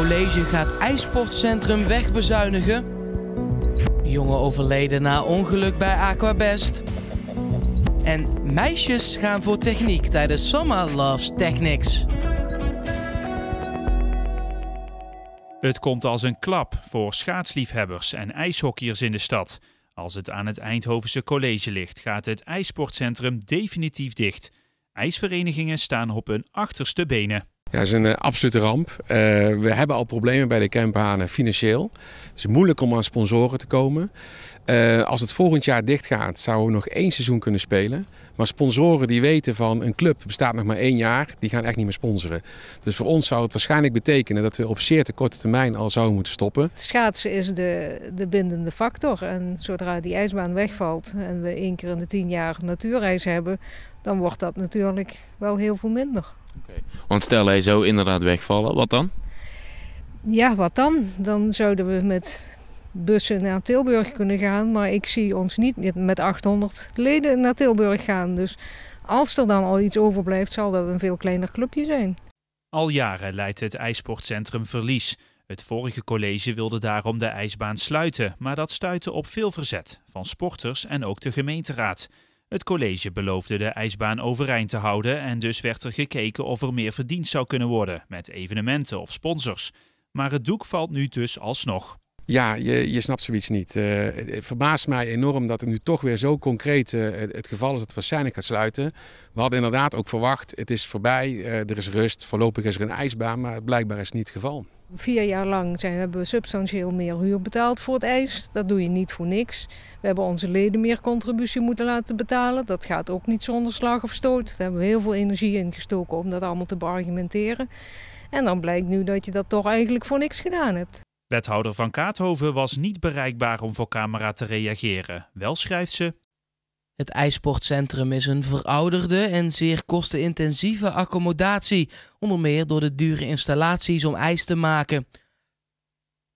college gaat ijsportcentrum wegbezuinigen. Jongen overleden na ongeluk bij Aquabest. En meisjes gaan voor techniek tijdens Summer Loves Technics. Het komt als een klap voor schaatsliefhebbers en ijshockeyers in de stad. Als het aan het Eindhovense college ligt, gaat het ijsportcentrum definitief dicht. IJsverenigingen staan op hun achterste benen. Ja, het is een eh, absolute ramp. Eh, we hebben al problemen bij de Kemphanen financieel. Het is moeilijk om aan sponsoren te komen. Eh, als het volgend jaar dicht gaat, zouden we nog één seizoen kunnen spelen. Maar sponsoren die weten van een club bestaat nog maar één jaar, die gaan echt niet meer sponsoren. Dus voor ons zou het waarschijnlijk betekenen dat we op zeer te korte termijn al zouden moeten stoppen. Schaatsen is de, de bindende factor. En zodra die ijsbaan wegvalt en we één keer in de tien jaar natuurreis hebben, dan wordt dat natuurlijk wel heel veel minder. Want stel hij zou inderdaad wegvallen, wat dan? Ja, wat dan? Dan zouden we met bussen naar Tilburg kunnen gaan, maar ik zie ons niet met 800 leden naar Tilburg gaan. Dus als er dan al iets overblijft, zal dat een veel kleiner clubje zijn. Al jaren leidt het ijsportcentrum verlies. Het vorige college wilde daarom de ijsbaan sluiten, maar dat stuitte op veel verzet van sporters en ook de gemeenteraad. Het college beloofde de ijsbaan overeind te houden en dus werd er gekeken of er meer verdiend zou kunnen worden met evenementen of sponsors. Maar het doek valt nu dus alsnog. Ja, je, je snapt zoiets niet. Uh, het verbaast mij enorm dat het nu toch weer zo concreet eh, het, geval is dat waarschijnlijk gaat sluiten. We hadden inderdaad ook verwacht, het is voorbij, eh, er is rust, voorlopig is er een ijsbaan, maar blijkbaar is het niet het geval. Vier jaar lang zijn, hebben we substantieel meer huur betaald voor het ijs. Dat doe je niet voor niks. We hebben onze leden meer contributie moeten laten betalen. Dat gaat ook niet zonder slag of stoot. Daar hebben we heel veel energie in gestoken om dat allemaal te beargumenteren. En dan blijkt nu dat je dat toch eigenlijk voor niks gedaan hebt. Wethouder van Kaathoven was niet bereikbaar om voor camera te reageren. Wel schrijft ze. Het ijsportcentrum is een verouderde en zeer kostenintensieve accommodatie, onder meer door de dure installaties om ijs te maken.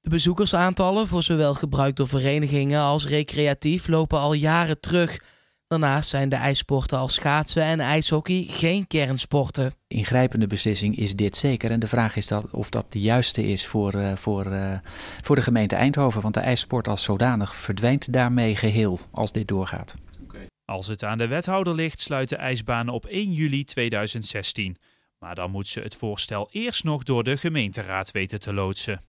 De bezoekersaantallen voor zowel gebruik door verenigingen als recreatief lopen al jaren terug. Daarnaast zijn de ijsporten als schaatsen en ijshockey geen kernsporten. Ingrijpende beslissing is dit zeker. En de vraag is dat, of dat de juiste is voor, eh, voor, eh, voor de gemeente Eindhoven. Want de ijssport als zodanig verdwijnt daarmee geheel als dit doorgaat. Als het aan de wethouder ligt, sluit de ijsbaan op 1 juli 2016. Maar dan moet ze het voorstel eerst nog door de gemeenteraad weten te loodsen.